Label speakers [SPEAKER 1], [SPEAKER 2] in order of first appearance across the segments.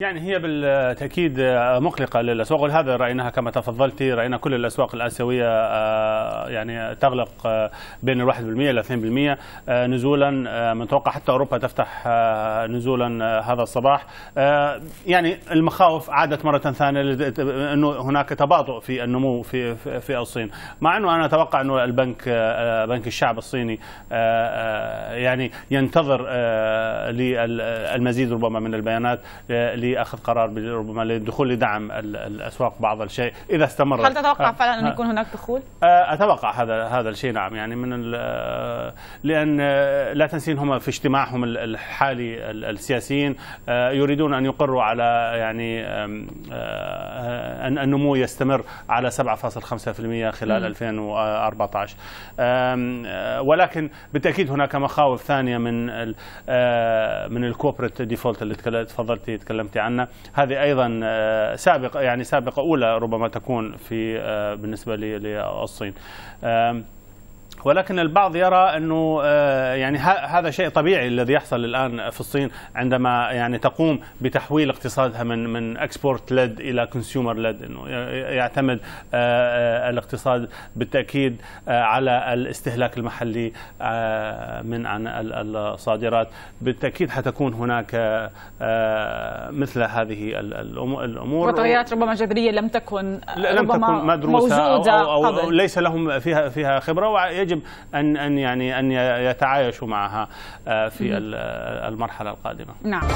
[SPEAKER 1] يعني هي بالتاكيد آه، مقلقه للاسواق ولهذا رايناها كما تفضلت راينا كل الاسواق الاسيويه آه، يعني تغلق آه، بين ال 1% الى 2% نزولا متوقع حتى اوروبا تفتح نزولا هذا الصباح يعني المخاوف عادت مره ثانيه انه هناك تباطؤ في النمو في في الصين مع انه انا اتوقع انه البنك بنك الشعب الصيني يعني ينتظر للمزيد ربما من البيانات لاخذ قرار ربما للدخول لدعم الاسواق بعض الشيء اذا استمر هل تتوقع آه. فعلا ان آه.
[SPEAKER 2] يكون هناك دخول؟
[SPEAKER 1] آه، اتوقع هذا هذا الشيء نعم يعني من لان لا تنسين هم في اجتماعهم الحالي السياسيين يريدون ان يقروا على يعني ان النمو يستمر على 7.5% خلال 2014 ولكن بالتاكيد هناك مخاوف ثانيه من من الكوبريت ديفولت اللي تفضلتي تكلمت تحدثت عنه هذه ايضا آه، سابقه يعني سابقه اولى ربما تكون في آه، بالنسبه للصين ولكن البعض يرى انه آه، يعني هذا شيء طبيعي الذي يحصل الان في الصين عندما يعني تقوم بتحويل اقتصادها من من اكسبورت ليد الى كونسيومر ليد انه يعتمد آه، آه، الاقتصاد بالتاكيد على الاستهلاك المحلي من عن الصادرات بالتاكيد حتكون هناك مثل هذه الامور وتغيرات
[SPEAKER 2] ربما جذريه لم تكن لم ربما تكن مدروسه موجودة أو, أو,
[SPEAKER 1] أو ليس لهم فيها فيها خبره يجب ان ان يعني ان يتعايشوا معها آه، في آه، المرحله القادمه.
[SPEAKER 2] نعم.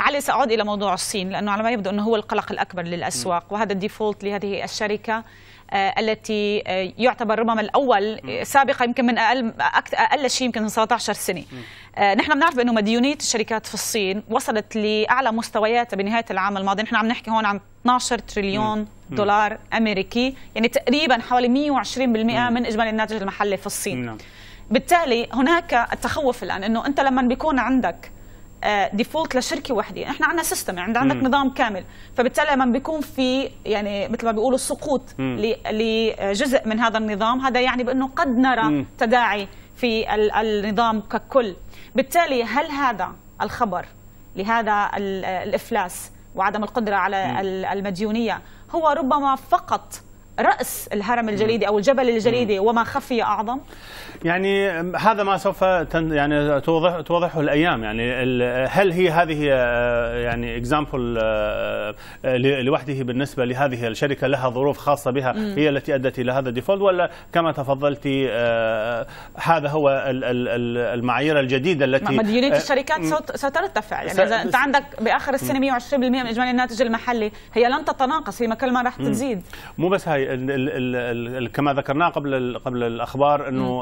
[SPEAKER 2] علي سأعود إلى موضوع الصين لأنه على ما يبدو أنه هو القلق الأكبر للأسواق وهذا الديفولت لهذه الشركة آه، التي آه، يعتبر ربما الاول آه، سابقه يمكن من اقل اقل شيء يمكن من 17 سنه نحن بنعرف انه مديونيه الشركات في الصين وصلت لاعلى مستوياتها بنهايه العام الماضي نحن عم نحكي هون عن 12 تريليون دولار امريكي يعني تقريبا حوالي 120% من اجمالي الناتج المحلي في الصين نعم. بالتالي هناك التخوف الان انه انت لما بيكون عندك ديفولت آه، لشركه وحده احنا عندنا سيستم يعني عند عندك م. نظام كامل فبالتالي لما بيكون في يعني مثل ما بيقولوا سقوط لجزء من هذا النظام هذا يعني بانه قد نرى م. تداعي في النظام ككل بالتالي هل هذا الخبر لهذا الافلاس وعدم القدره على م. المديونيه هو ربما فقط رأس الهرم الجليدي أو الجبل الجليدي وما خفي أعظم؟
[SPEAKER 1] يعني هذا ما سوف تن يعني توضح توضحه الأيام يعني هل هي هذه آه، يعني اكزامبل آه، آه، لوحده بالنسبة لهذه الشركة لها ظروف خاصة بها هي التي أدت إلى هذا الديفولت ولا كما تفضلتي هذا هو المعايير الجديدة التي مديونية الشركات
[SPEAKER 2] سترتفع يعني إذا أنت عندك بآخر السنة 120% من إجمالي الناتج المحلي هي لن تتناقص هي كل ما راح تزيد
[SPEAKER 1] مو بس هاي كما ذكرناه قبل قبل الاخبار انه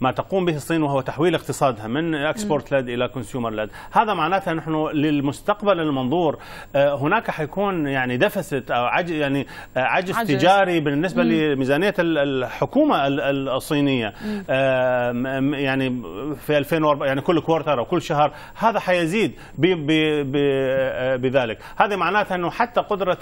[SPEAKER 1] ما تقوم به الصين وهو تحويل اقتصادها من اكسبورت لاد الى كونسيومر لاد هذا معناته نحن للمستقبل المنظور آه، هناك حيكون يعني دفست او يعني، آه، عجز يعني عجز, تجاري بالنسبه لميزانيه الحكومه الصينيه آه، يعني في 2004 يعني كل كوارتر او كل شهر هذا حيزيد ب ب ب بذلك هذا معناته انه حتى قدره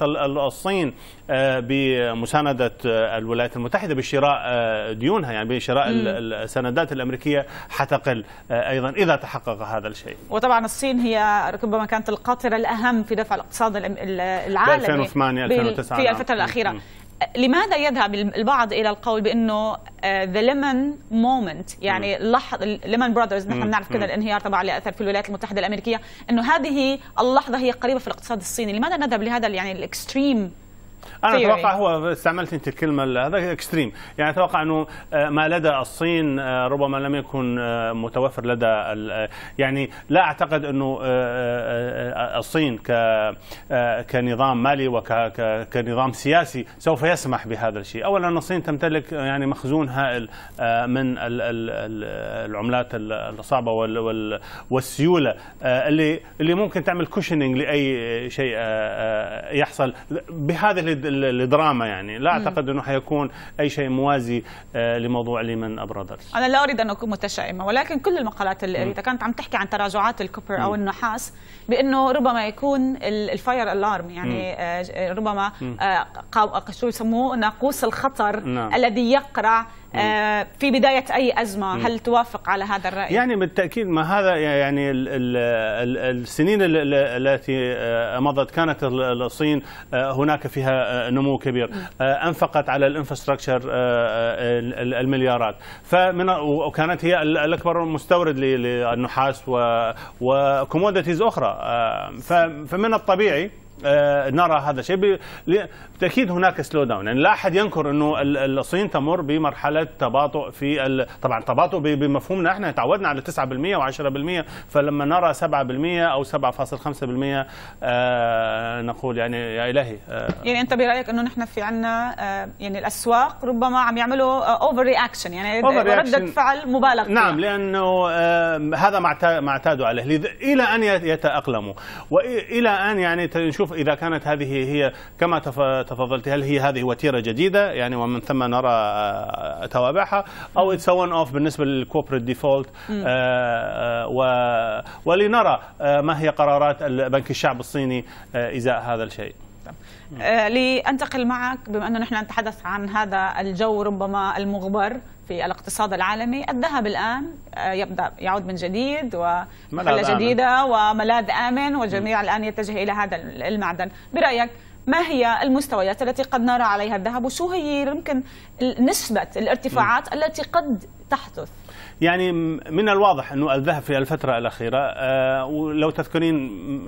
[SPEAKER 1] الصين ب مساندة آه، الولايات المتحدة بشراء آه، ديونها يعني بشراء السندات الأمريكية حتقل آه، أيضا إذا تحقق هذا الشيء
[SPEAKER 2] وطبعا الصين هي ربما كانت القاطرة الأهم في دفع الاقتصاد العالمي 2008 2009 في نعم. الفترة الأخيرة لماذا يذهب البعض الى القول بانه ذا ليمون مومنت يعني لحظه ليمن براذرز نحن بنعرف كذا الانهيار طبعا اللي اثر في الولايات المتحده الامريكيه انه هذه اللحظه هي قريبه في الاقتصاد الصيني لماذا نذهب لهذا يعني الاكستريم انا theory. اتوقع
[SPEAKER 1] هو استعملت انت الكلمه هذا اكستريم يعني اتوقع انه آه، ما لدى الصين آه، ربما لم يكن آه، متوفر لدى يعني لا اعتقد انه الصين كنظام مالي وكنظام سياسي سوف يسمح بهذا الشيء اولا الصين تمتلك يعني مخزون هائل من العملات الصعبه والسيوله اللي اللي ممكن تعمل كوشننج لاي شيء يحصل بهذه الدراما يعني لا اعتقد انه حيكون اي شيء موازي آه، لموضوع ليمان ابرادرز
[SPEAKER 2] انا لا اريد ان اكون متشائمه ولكن كل المقالات اللي قريتها كانت عم تحكي عن تراجعات الكوبر او النحاس بانه ربما يكون الفاير الارم يعني آه، ربما آه، شو يسموه ناقوس الخطر نعم. الذي يقرع آه، في بداية أي أزمة هل توافق على هذا الرأي؟
[SPEAKER 1] يعني بالتأكيد ما هذا يعني السنين التي آه، مضت كانت الصين آه، هناك فيها نمو كبير أنفقت على الانفراستراكشر المليارات فمن وكانت هي الأكبر مستورد للنحاس وكوموديتيز أخرى فمن الطبيعي آه، نرى هذا الشيء بالتاكيد هناك سلو داون يعني لا احد ينكر انه الصين تمر بمرحله تباطؤ في ال... طبعا تباطؤ بمفهومنا احنا تعودنا على 9% و10% فلما نرى 7% او 7.5% آه نقول يعني يا الهي آه
[SPEAKER 2] يعني انت برايك انه نحن في عندنا آه، يعني الاسواق ربما عم يعملوا اوفر آه، رياكشن يعني رده
[SPEAKER 1] فعل مبالغ فيها نعم لانه هذا ما اعتادوا عليه الى ان يتاقلموا والى ان يعني نشوف إذا كانت هذه هي كما تفضلت هل هي هذه وتيرة جديدة يعني ومن ثم نرى آه، توابعها أو اتس ون اوف بالنسبة للكوبريت آه، آه، ديفولت ولنرى ما هي قرارات بنك الشعب الصيني إزاء هذا الشيء جدا
[SPEAKER 2] آه، لأنتقل معك بما أنه نحن نتحدث عن هذا الجو ربما المغبر في الاقتصاد العالمي الذهب الآن آه، يبدأ يعود من جديد وحلة جديدة وملاذ آمن والجميع م. الآن يتجه إلى هذا المعدن برأيك ما هي المستويات التي قد نرى عليها الذهب وشو هي يمكن نسبة الارتفاعات م. التي قد تحدث
[SPEAKER 1] يعني من الواضح انه الذهب في الفتره الاخيره آه، ولو تذكرين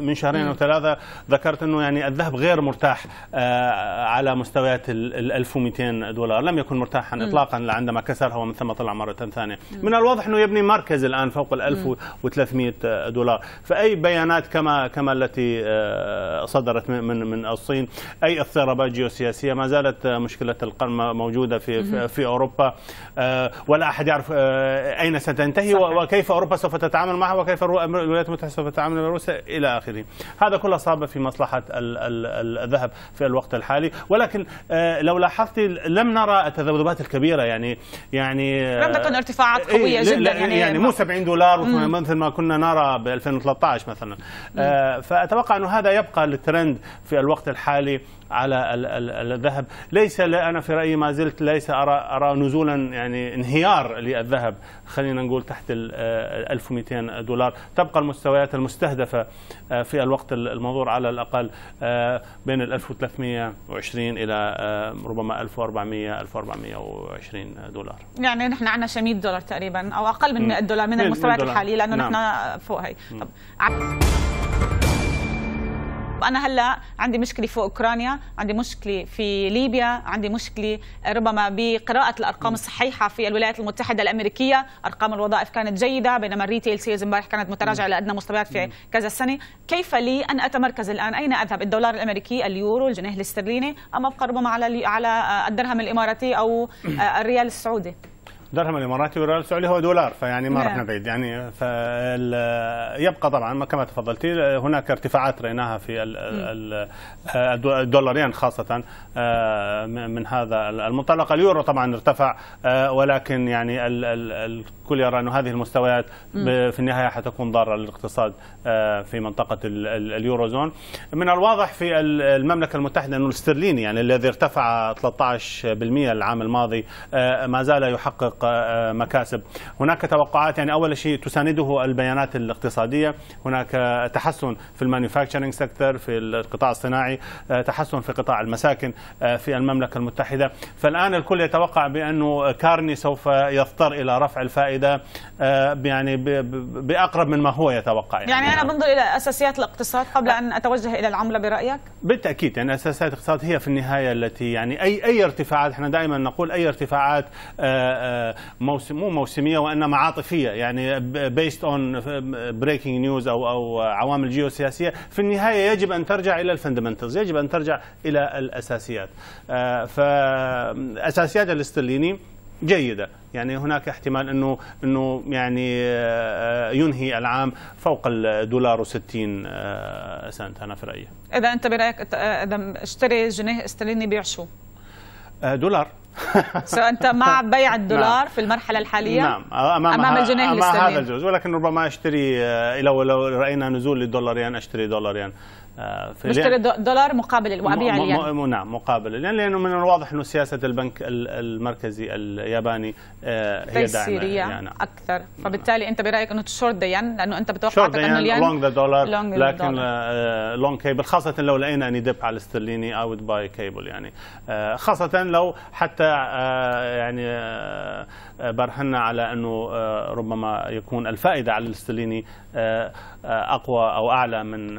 [SPEAKER 1] من شهرين او ثلاثه ذكرت انه يعني الذهب غير مرتاح آه، على مستويات ال 1200 دولار لم يكن مرتاحا اطلاقا عندما كسرها ومن ثم طلع مره ثانيه من الواضح انه يبني مركز الان فوق ال 1300 دولار فاي بيانات كما كما التي آه، صدرت من من الصين اي اضطرابات جيوسياسيه ما زالت مشكله القرن موجوده في, في اوروبا ولا احد يعرف أين ستنتهي صحيح. وكيف أوروبا سوف تتعامل معها وكيف الولايات المتحدة سوف تتعامل مع روسيا إلى آخره هذا كله صاب في مصلحة الذهب في الوقت الحالي ولكن آه، لو لاحظت لم نرى التذبذبات الكبيرة يعني يعني آه، لم تكن
[SPEAKER 2] ارتفاعات إيه، قوية إيه جدا يعني, يعني مو
[SPEAKER 1] 70 دولار مثل ما كنا نرى ب 2013 مثلا آه، فأتوقع أنه هذا يبقى الترند في الوقت الحالي على الذهب ليس أنا في رأيي ما زلت ليس أرى أرى نزولا يعني انهيار للذهب خلينا نقول تحت ال 1200 آه، دولار تبقى المستويات المستهدفة آه، في الوقت المنظور على الأقل آه، بين ال 1320 إلى ربما 1400 1420 دولار
[SPEAKER 2] يعني نحن عندنا 100 دولار تقريبا أو أقل من 100 دولار من المستويات الحالية لأنه نعم. نحن فوق هي طب. انا هلا عندي مشكله في اوكرانيا عندي مشكله في ليبيا عندي مشكله ربما بقراءه الارقام الصحيحه في الولايات المتحده الامريكيه ارقام الوظائف كانت جيده بينما الريتيل سيلز امبارح كانت متراجعه لادنى مستويات في كذا سنه كيف لي ان اتمركز الان اين اذهب الدولار الامريكي اليورو الجنيه الاسترليني ام ابقى ربما على على آه، الدرهم الاماراتي او آه، الريال السعودي
[SPEAKER 1] درهم الاماراتي والريال السعودي هو دولار فيعني ما رحنا نعم. بعيد يعني يبقى طبعا كما تفضلتي هناك ارتفاعات رايناها في الدولارين خاصه آه، من هذا المنطلق اليورو طبعا ارتفع آه، ولكن يعني الكل يرى انه هذه المستويات في النهايه حتكون ضاره للاقتصاد آه، في منطقه اليورو زون من الواضح في المملكه المتحده انه الاسترليني يعني الذي ارتفع 13% العام الماضي ما زال يحقق آه، مكاسب هناك توقعات يعني أول شيء تسانده البيانات الاقتصادية هناك آه، تحسن في المانيفاكتشرنج سيكتور في القطاع الصناعي آه، تحسن في قطاع المساكن في المملكة المتحدة فالآن الكل يتوقع بأنه كارني سوف يضطر إلى رفع الفائدة يعني بأقرب من ما هو يتوقع يعني, يعني
[SPEAKER 2] أنا نعم. بنظر إلى أساسيات الاقتصاد قبل أن أتوجه إلى العملة برأيك
[SPEAKER 1] بالتأكيد يعني أساسيات الاقتصاد هي في النهاية التي يعني أي أي ارتفاعات احنا دائما نقول أي ارتفاعات موسم مو موسميه وانما عاطفيه يعني بيست اون بريكنج نيوز او او عوامل جيوسياسيه في النهايه يجب ان ترجع الى الفندمنتالز يجب ان ترجع الى الاساسيات آه، فاساسيات الاسترليني جيدة يعني هناك احتمال أنه, أنه يعني آه، ينهي العام فوق الدولار و60 آه، سنت أنا في رأيي
[SPEAKER 2] إذا أنت برأيك إذا اشتري جنيه استرليني بيع شو؟ دولار فانت مع بيع الدولار نعم. في المرحله الحاليه نعم
[SPEAKER 1] امام, أمام الجنيه أمام الاسترليني هذا الجزء ولكن ربما اشتري آه، لو لو راينا نزول للدولارين اشتري دولارين آه، نشتري
[SPEAKER 2] دولار مقابل وابيع الين
[SPEAKER 1] نعم مقابل الين لانه من الواضح انه سياسه البنك المركزي الياباني آه، هي داعمه يعني،, يعني
[SPEAKER 2] اكثر فبالتالي انت برايك انه تشورت ين لانه انت بتوقع انه الين لونج
[SPEAKER 1] ذا دولار لكن لونج كيبل خاصه لو لقينا اني دب على الاسترليني اي وود باي كيبل يعني خاصه لو حتى آه، يعني آه، برهنا على انه آه، ربما يكون الفائده على الاسترليني اقوى او اعلى من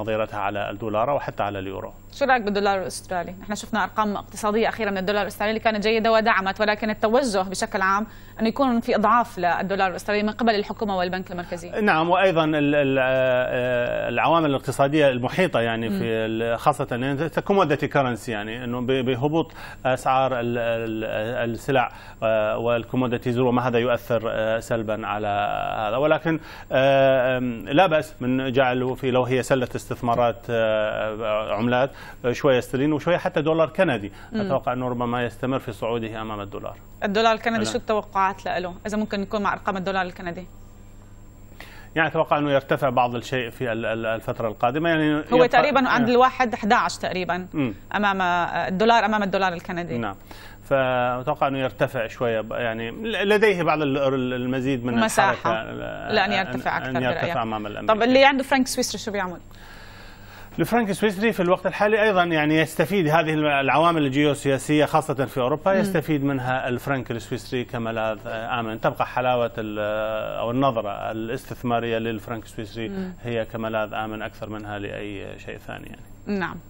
[SPEAKER 1] نظيرتها على الدولار وحتى على اليورو
[SPEAKER 2] شو رايك بالدولار الاسترالي؟ نحن شفنا ارقام اقتصاديه اخيره من الدولار الاسترالي اللي كانت جيده ودعمت ولكن التوجه بشكل عام انه يكون في اضعاف للدولار الاسترالي من قبل الحكومه والبنك المركزي.
[SPEAKER 1] نعم وايضا العوامل الاقتصاديه المحيطه يعني في خاصه يعني كوموديتي كرنسي يعني انه بهبوط اسعار السلع آه، والكوموديتيز وما هذا يؤثر آه، سلبا على هذا ولكن آه، لا باس من جعله في لو هي سله استثمارات عملات شويه استرليني وشويه حتى دولار كندي مم. اتوقع انه ربما يستمر في صعوده امام الدولار
[SPEAKER 2] الدولار الكندي شو التوقعات له اذا ممكن يكون مع ارقام الدولار الكندي
[SPEAKER 1] يعني اتوقع انه يرتفع بعض الشيء في الفتره القادمه يعني هو تقريبا آه. عند
[SPEAKER 2] الواحد 11 تقريبا م. امام آه، الدولار امام الدولار الكندي نعم
[SPEAKER 1] فاتوقع انه يرتفع شويه يعني لديه بعض المزيد من مساحه آه، لان يرتفع اكثر أن يرتفع امام الامريكا طب
[SPEAKER 2] اللي عنده فرانك سويسرا شو بيعمل؟
[SPEAKER 1] الفرنك السويسري في الوقت الحالي ايضا يعني يستفيد هذه العوامل الجيوسياسيه خاصه في اوروبا يستفيد منها الفرنك السويسري كملاذ امن تبقى حلاوه او النظره الاستثماريه للفرنك السويسري هي كملاذ امن اكثر منها لاي شيء ثاني
[SPEAKER 2] يعني نعم